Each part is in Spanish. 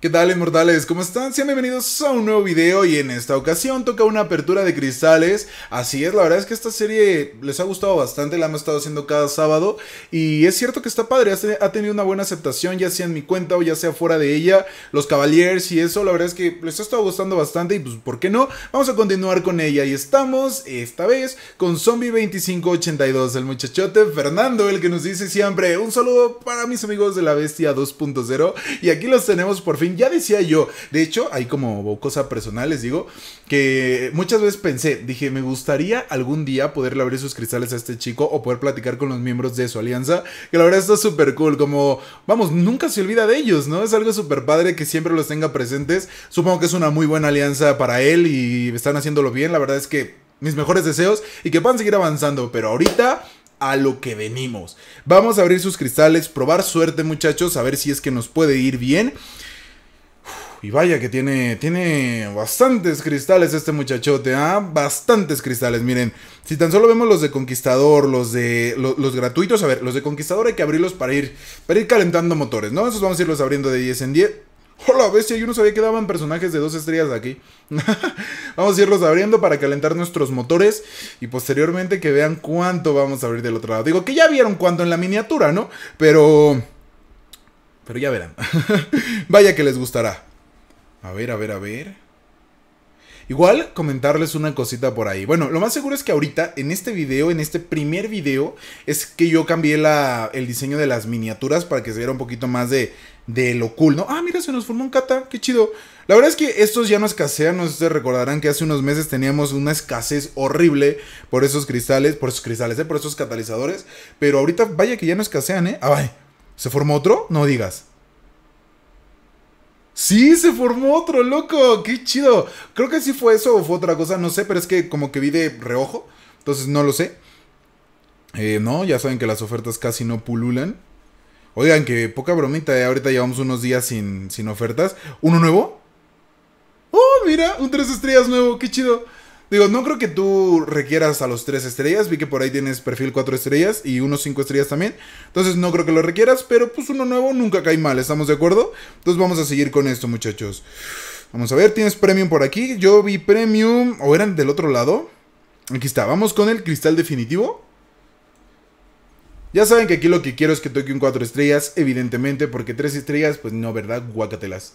¿Qué tal inmortales? ¿Cómo están? Sean bienvenidos a un nuevo video y en esta ocasión toca una apertura de cristales. Así es, la verdad es que esta serie les ha gustado bastante, la hemos estado haciendo cada sábado y es cierto que está padre, ha tenido una buena aceptación ya sea en mi cuenta o ya sea fuera de ella, los Cavaliers y eso, la verdad es que les ha estado gustando bastante y pues ¿por qué no? Vamos a continuar con ella y estamos esta vez con Zombie 2582, el muchachote Fernando, el que nos dice siempre un saludo para mis amigos de la Bestia 2.0 y aquí los tenemos por fin ya decía yo, de hecho, hay como cosa personal, les digo, que muchas veces pensé, dije, me gustaría algún día poderle abrir sus cristales a este chico o poder platicar con los miembros de su alianza, que la verdad está súper cool, como, vamos, nunca se olvida de ellos, ¿no? Es algo súper padre que siempre los tenga presentes. Supongo que es una muy buena alianza para él y están haciéndolo bien, la verdad es que mis mejores deseos y que puedan seguir avanzando, pero ahorita a lo que venimos. Vamos a abrir sus cristales, probar suerte muchachos, a ver si es que nos puede ir bien. Y vaya que tiene, tiene bastantes cristales este muchachote, ¿ah? Bastantes cristales, miren. Si tan solo vemos los de Conquistador, los de los, gratuitos, a ver, los de Conquistador hay que abrirlos para ir, para ir calentando motores, ¿no? Esos vamos a irlos abriendo de 10 en 10. Hola, bestia, yo no sabía que daban personajes de dos estrellas aquí. vamos a irlos abriendo para calentar nuestros motores y posteriormente que vean cuánto vamos a abrir del otro lado. Digo que ya vieron cuánto en la miniatura, ¿no? Pero... Pero ya verán. Vaya que les gustará. A ver, a ver, a ver. Igual comentarles una cosita por ahí. Bueno, lo más seguro es que ahorita, en este video, en este primer video, es que yo cambié la, el diseño de las miniaturas para que se viera un poquito más de, de lo cool, ¿no? Ah, mira, se nos formó un cata qué chido. La verdad es que estos ya no escasean, no se recordarán que hace unos meses teníamos una escasez horrible por esos cristales, por esos cristales, ¿eh? por esos catalizadores. Pero ahorita, vaya que ya no escasean, ¿eh? Ah, vaya. ¿Se formó otro? No digas. Sí, se formó otro, loco. Qué chido. Creo que sí fue eso o fue otra cosa, no sé, pero es que como que vi de reojo. Entonces no lo sé. Eh, no, ya saben que las ofertas casi no pululan. Oigan, que poca bromita, eh, ahorita llevamos unos días sin, sin ofertas. ¿Uno nuevo? Oh, mira, un tres estrellas nuevo, qué chido. Digo, no creo que tú requieras a los 3 estrellas. Vi que por ahí tienes perfil 4 estrellas y unos 5 estrellas también. Entonces no creo que lo requieras, pero pues uno nuevo nunca cae mal, ¿estamos de acuerdo? Entonces vamos a seguir con esto, muchachos. Vamos a ver, tienes premium por aquí. Yo vi premium, o eran del otro lado. Aquí está, vamos con el cristal definitivo. Ya saben que aquí lo que quiero es que toque un 4 estrellas, evidentemente, porque 3 estrellas, pues no, ¿verdad? Guácatelas.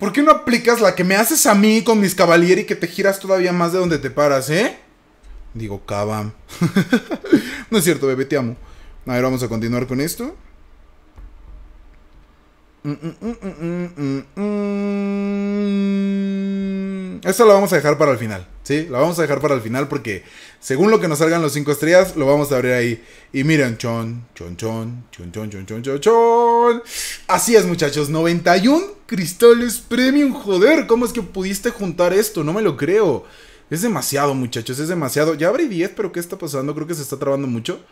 ¿Por qué no aplicas la que me haces a mí con mis Y que te giras todavía más de donde te paras, eh? Digo, cabam. no es cierto, bebé, te amo. A ver, vamos a continuar con esto. Mm, mm, mm, esto lo vamos a dejar para el final, ¿sí? Lo vamos a dejar para el final porque según lo que nos salgan los 5 estrellas, lo vamos a abrir ahí. Y miren, chon, chon, chon, chon, chon, chon, chon, chon, Así es, muchachos, 91 cristales premium, joder, ¿cómo es que pudiste juntar esto? No me lo creo. Es demasiado, muchachos, es demasiado. Ya abrí 10, pero ¿qué está pasando? Creo que se está trabando mucho.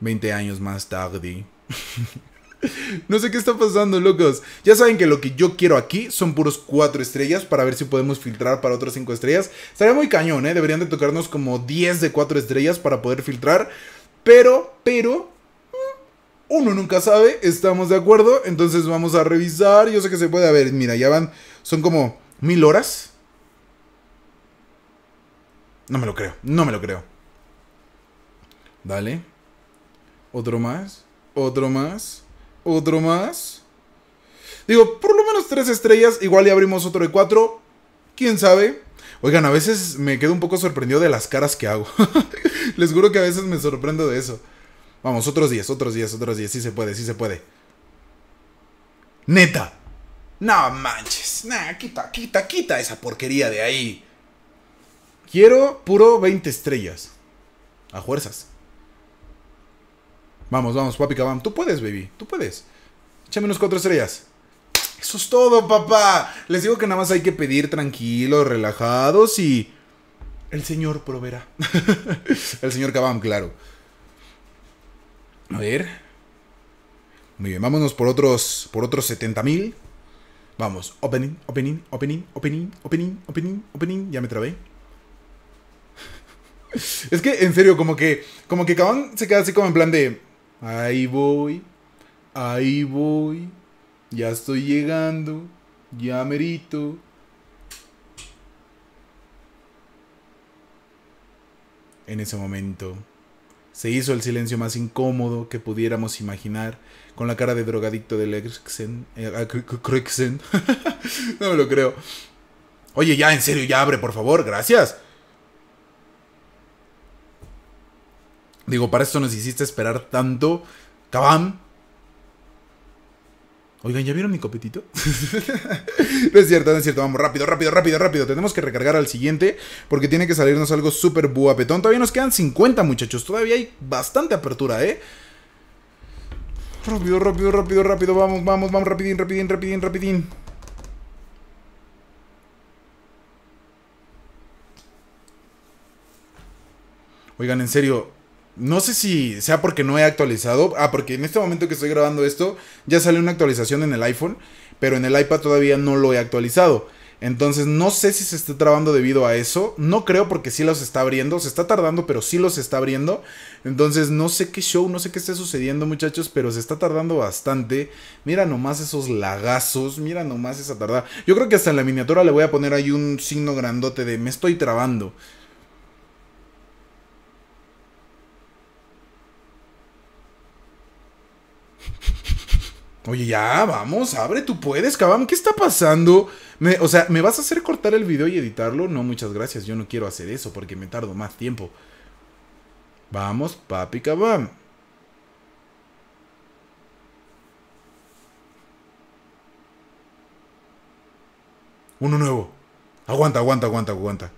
20 años más tarde. No sé qué está pasando, locos. Ya saben que lo que yo quiero aquí son puros cuatro estrellas para ver si podemos filtrar para otras 5 estrellas. Estaría muy cañón, ¿eh? Deberían de tocarnos como 10 de cuatro estrellas para poder filtrar. Pero, pero... Mm, uno nunca sabe, estamos de acuerdo. Entonces vamos a revisar. Yo sé que se puede. A ver, mira, ya van... Son como mil horas. No me lo creo, no me lo creo. Dale. Otro más. Otro más. Otro más. Digo, por lo menos tres estrellas. Igual ya abrimos otro de cuatro. ¿Quién sabe? Oigan, a veces me quedo un poco sorprendido de las caras que hago. Les juro que a veces me sorprendo de eso. Vamos, otros días, otros días otros días Sí se puede, sí se puede. Neta. No manches. quita, quita, quita esa porquería de ahí. Quiero puro 20 estrellas. A fuerzas. Vamos, vamos, papi cabam. Tú puedes, baby. Tú puedes. Échame unos cuatro estrellas. Eso es todo, papá. Les digo que nada más hay que pedir tranquilos, relajados y... El señor Provera. el señor cabam, claro. A ver. Muy bien, vámonos por otros, por otros 70 mil. Vamos, opening, opening, opening, opening, opening, opening, opening. Ya me trabé. Es que, en serio, como que, como que Kabam se queda así como en plan de... Ahí voy, ahí voy, ya estoy llegando, ya merito. En ese momento, se hizo el silencio más incómodo que pudiéramos imaginar, con la cara de drogadicto del Exen. Eh, ah, no me lo creo. Oye, ya, en serio, ya abre, por favor, gracias. Digo, para esto nos hiciste esperar tanto. ¡Cabam! Oigan, ¿ya vieron mi copetito? no es cierto, no es cierto. Vamos, rápido, rápido, rápido, rápido. Tenemos que recargar al siguiente porque tiene que salirnos algo súper buapetón. Todavía nos quedan 50, muchachos. Todavía hay bastante apertura, ¿eh? Rápido, rápido, rápido, rápido. Vamos, vamos, vamos. Rapidín, rapidín, rapidín, rapidín. Oigan, en serio, no sé si sea porque no he actualizado. Ah, porque en este momento que estoy grabando esto, ya salió una actualización en el iPhone, pero en el iPad todavía no lo he actualizado. Entonces no sé si se está trabando debido a eso. No creo porque sí los está abriendo. Se está tardando, pero sí los está abriendo. Entonces no sé qué show, no sé qué está sucediendo muchachos, pero se está tardando bastante. Mira nomás esos lagazos, mira nomás esa tardada. Yo creo que hasta en la miniatura le voy a poner ahí un signo grandote de me estoy trabando. Oye, ya, vamos, abre, tú puedes, cabam, ¿Qué está pasando? Me, o sea, ¿me vas a hacer cortar el video y editarlo? No, muchas gracias. Yo no quiero hacer eso porque me tardo más tiempo. Vamos, papi, cabam. Uno nuevo. Aguanta, aguanta, aguanta, aguanta.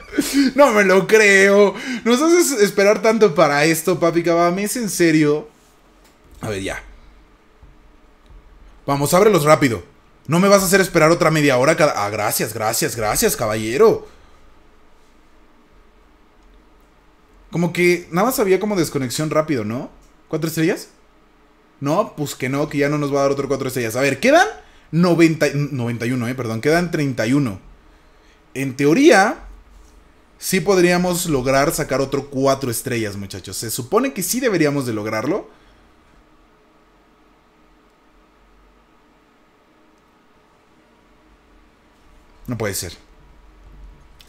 no me lo creo. Nos haces esperar tanto para esto, papi ¿Me ¿Es en serio? A ver, ya. Vamos, ábrelos rápido. No me vas a hacer esperar otra media hora Ah, gracias, gracias, gracias, caballero. Como que nada más había como desconexión rápido, ¿no? ¿Cuatro estrellas? No, pues que no, que ya no nos va a dar otro cuatro estrellas. A ver, quedan 90, 91, eh, perdón, quedan 31. En teoría, sí podríamos lograr sacar otro 4 estrellas, muchachos. Se supone que sí deberíamos de lograrlo. No puede ser.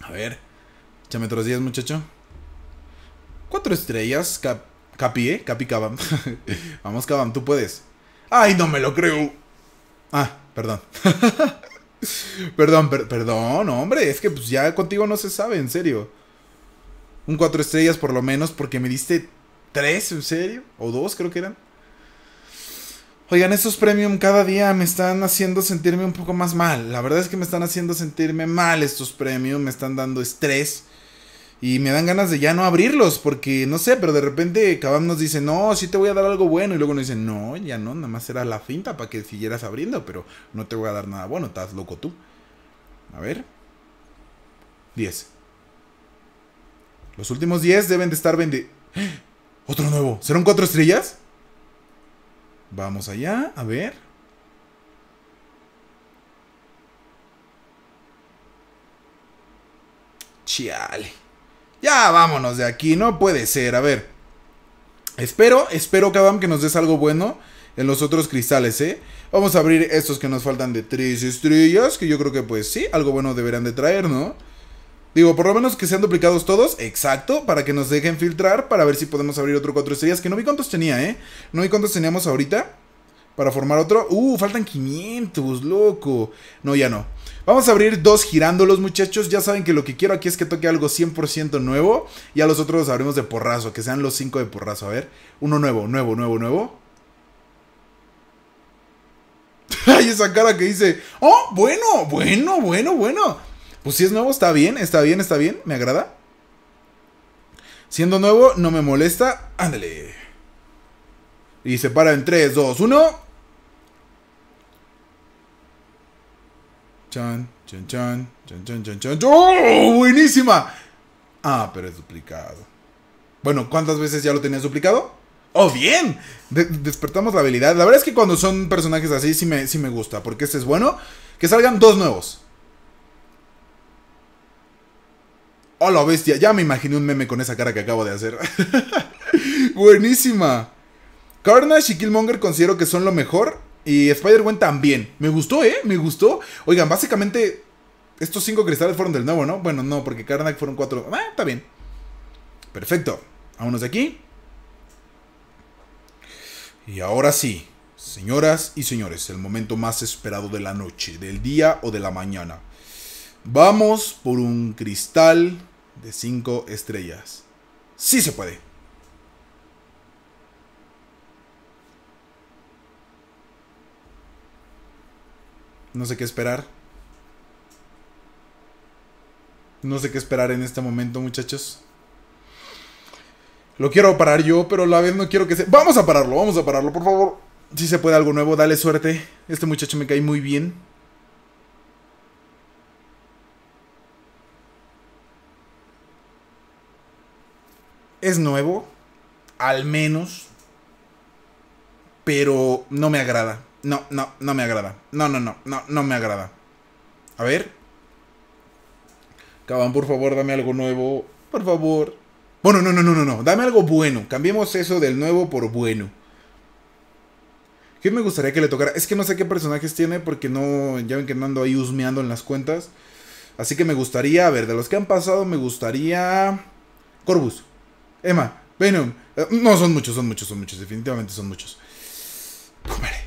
A ver. Échame otros 10, muchacho. Cuatro estrellas. capi, ¿eh? Capi Cabam. Vamos, Cabam, tú puedes. ¡Ay, no me lo creo! Ah, perdón. Perdón, perdón, hombre, es que pues ya contigo no se sabe, en serio. Un cuatro estrellas por lo menos, porque me diste tres, en serio, o dos creo que eran. Oigan, estos premium cada día me están haciendo sentirme un poco más mal. La verdad es que me están haciendo sentirme mal estos premium, me están dando estrés. Y me dan ganas de ya no abrirlos, porque no sé, pero de repente uno nos dice, no, sí te voy a dar algo bueno. Y luego nos dicen, no, ya no, nada más era la finta para que siguieras abriendo, pero no te voy a dar nada bueno, estás loco tú. A ver. 10. Los últimos 10 deben de estar vendidos. Otro nuevo. ¿Serán cuatro estrellas? Vamos allá, a ver. Chiale. Ya vámonos de aquí, no puede ser. A ver. Espero, espero, Kabam, que nos des algo bueno en los otros cristales, ¿eh? Vamos a abrir estos que nos faltan de tres estrellas, que yo creo que pues sí, algo bueno deberán de traer, ¿no? Digo, por lo menos que sean duplicados todos, exacto, para que nos dejen filtrar, para ver si podemos abrir otro cuatro estrellas, que no vi cuántos tenía, ¿eh? No vi cuántos teníamos ahorita para formar otro. Uh, faltan 500, loco. No, ya no. Vamos a abrir dos girándolos, muchachos. Ya saben que lo que quiero aquí es que toque algo 100% nuevo. Y a los otros los abrimos de porrazo, que sean los cinco de porrazo. A ver, uno nuevo, nuevo, nuevo, nuevo. Hay esa cara que dice, oh, bueno, bueno, bueno, bueno. Pues si es nuevo, está bien, está bien, está bien, me agrada. Siendo nuevo, no me molesta, ándale. Y se para en 3, 2, 1. Chan, chan, chan, chan, chan, chan, chan. ¡Oh, ¡Buenísima! Ah, pero es duplicado. Bueno, ¿cuántas veces ya lo tenías duplicado? ¡Oh, bien! despertamos la habilidad. La verdad es que cuando son personajes así, sí me, gusta. Porque este es bueno. Que salgan dos nuevos. ¡Oh, la bestia! Ya me imaginé un meme con esa cara que acabo de hacer. Buenísima. Carnage y Killmonger considero que son lo mejor. Y Spider-Gwen también. Me gustó, ¿eh? Me gustó. Oigan, básicamente estos cinco cristales fueron del nuevo, ¿no? Bueno, no, porque Karnak fueron cuatro. Ah, está bien. Perfecto. Vámonos de aquí. Y ahora sí, señoras y señores, el momento más esperado de la noche, del día o de la mañana. Vamos por un cristal de cinco estrellas. Sí se puede. No sé qué esperar. No sé qué esperar en este momento, muchachos. Lo quiero parar yo, pero a la vez no quiero que se... Vamos a pararlo, vamos a pararlo, por favor. Si se puede algo nuevo, dale suerte. Este muchacho me cae muy bien. Es nuevo, al menos. Pero no me agrada. No, no, no me agrada. No, no, no, no, no me agrada. A ver. Caban, por favor, dame algo nuevo. Por favor. Bueno, no, no, no, no, no. Dame algo bueno. Cambiemos eso del nuevo por bueno. ¿Qué me gustaría que le tocara? Es que no sé qué personajes tiene porque no. Ya ven que no ando ahí husmeando en las cuentas. Así que me gustaría, a ver, de los que han pasado, me gustaría. Corvus Emma, Venom. Eh, no, son muchos, son muchos, son muchos. Definitivamente son muchos. Pumare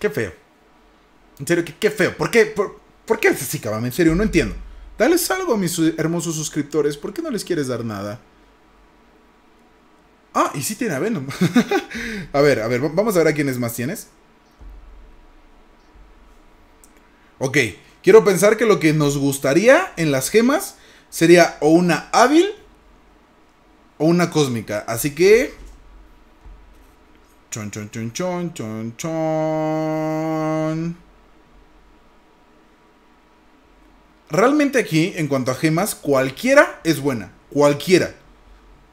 Qué feo. En serio, qué, feo. ¿Por qué? Por, ¿Por qué así, cabrón? En serio, no entiendo. Dales algo a mis hermosos suscriptores. ¿Por qué no les quieres dar nada? Ah, y si tiene a Venom. a ver, a ver, vamos a ver a quiénes más tienes. Ok, quiero pensar que lo que nos gustaría en las gemas sería o una hábil o una cósmica. Así que Chon, chon, chon, chon, chon, chon. Realmente aquí, en cuanto a gemas, cualquiera es buena. Cualquiera.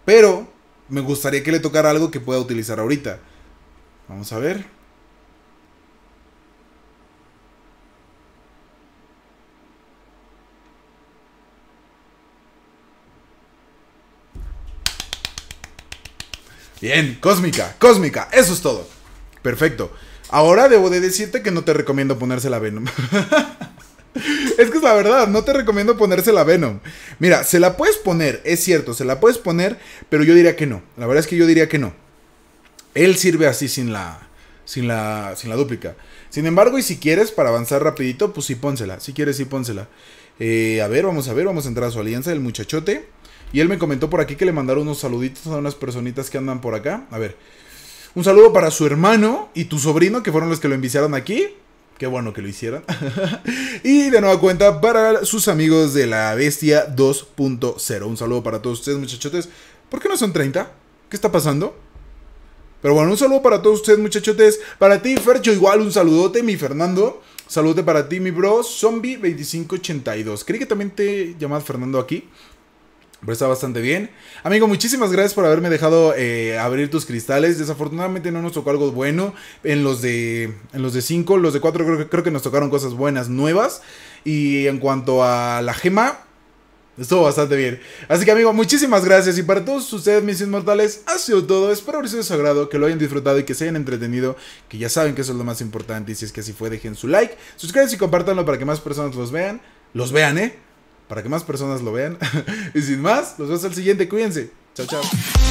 Pero me gustaría que le tocara algo que pueda utilizar ahorita. Vamos a ver. Bien, cósmica, cósmica, eso es todo. Perfecto. Ahora debo de decirte que no te recomiendo ponérsela Venom. es que es la verdad, no te recomiendo ponérsela Venom. Mira, se la puedes poner, es cierto, se la puedes poner, pero yo diría que no. La verdad es que yo diría que no. Él sirve así sin la sin la sin la dúplica. Sin embargo, y si quieres para avanzar rapidito, pues sí pónsela. Si quieres sí pónsela. Eh, a ver, vamos a ver, vamos a entrar a su alianza del muchachote. Y él me comentó por aquí que le mandaron unos saluditos a unas personitas que andan por acá. A ver. Un saludo para su hermano y tu sobrino, que fueron los que lo enviaron aquí. Qué bueno que lo hicieran. y de nueva cuenta para sus amigos de la Bestia 2.0. Un saludo para todos ustedes, muchachotes. ¿Por qué no son 30? ¿Qué está pasando? Pero bueno, un saludo para todos ustedes, muchachotes. Para ti, Fercho, igual un saludote, mi Fernando. Saludote para ti, mi bro. Zombie2582. Creí que también te llamas Fernando aquí. Pero está bastante bien. Amigo, muchísimas gracias por haberme dejado eh, abrir tus cristales. Desafortunadamente no nos tocó algo bueno en los de en los de 5. Los de 4 creo, creo que nos tocaron cosas buenas, nuevas. Y en cuanto a la gema, Estuvo bastante bien. Así que amigo, muchísimas gracias. Y para todos ustedes, mis inmortales, ha sido todo. Espero haber sido sagrado que lo hayan disfrutado y que se hayan entretenido. Que ya saben que eso es lo más importante. Y si es que así fue, dejen su like, suscríbanse y compártanlo para que más personas los vean. Los vean, ¿eh? para que más personas lo vean. y sin más, nos vemos al el siguiente. Cuídense. Chao, chao.